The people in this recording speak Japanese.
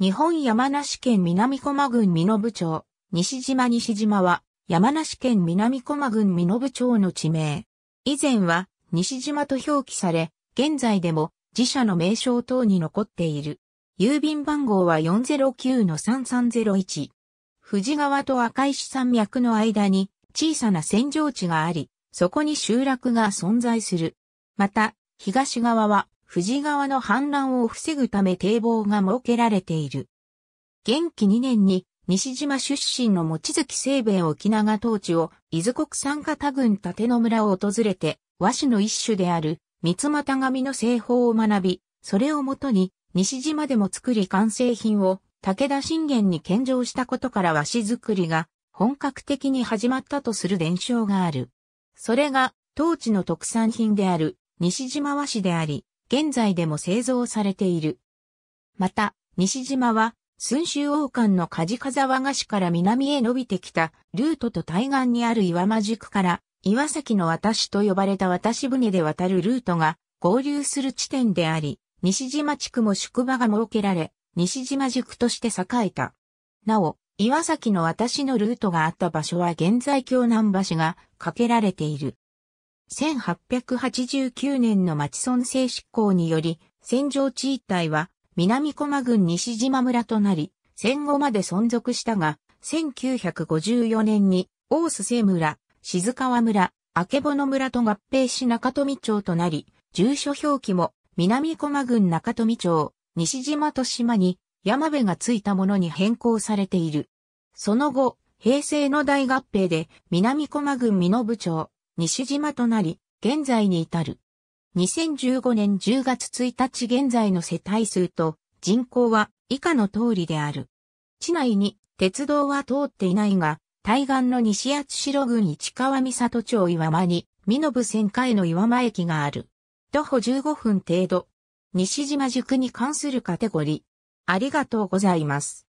日本山梨県南駒郡美部町、西島西島は、山梨県南駒郡美部町の地名。以前は、西島と表記され、現在でも、自社の名称等に残っている。郵便番号は409-3301。富士川と赤石山脈の間に、小さな扇状地があり、そこに集落が存在する。また、東側は富士川の氾濫を防ぐため堤防が設けられている。元気2年に西島出身の持月清兵衛沖縄統治を伊豆国産方郡立野村を訪れて和紙の一種である三股紙の製法を学び、それをもとに西島でも作り完成品を武田信玄に献上したことから和紙作りが本格的に始まったとする伝承がある。それが当地の特産品である西島和紙であり、現在でも製造されている。また、西島は、寸州王冠の梶風和菓子から南へ伸びてきたルートと対岸にある岩間宿から、岩崎の渡しと呼ばれた渡し船で渡るルートが合流する地点であり、西島地区も宿場が設けられ、西島宿として栄えた。なお、岩崎の渡しのルートがあった場所は現在京南橋が架けられている。1889年の町村制執行により、戦場地一帯は南駒郡西島村となり、戦後まで存続したが、1954年に大須瀬村、静川村、曙村と合併し中富町となり、住所表記も南駒郡中富町、西島と島に山辺がついたものに変更されている。その後、平成の大合併で南駒郡美濃部町、西島となり、現在に至る。2015年10月1日現在の世帯数と人口は以下の通りである。地内に鉄道は通っていないが、対岸の西八代郡市川三里町岩間に、身延線下の岩間駅がある。徒歩15分程度。西島塾に関するカテゴリー。ありがとうございます。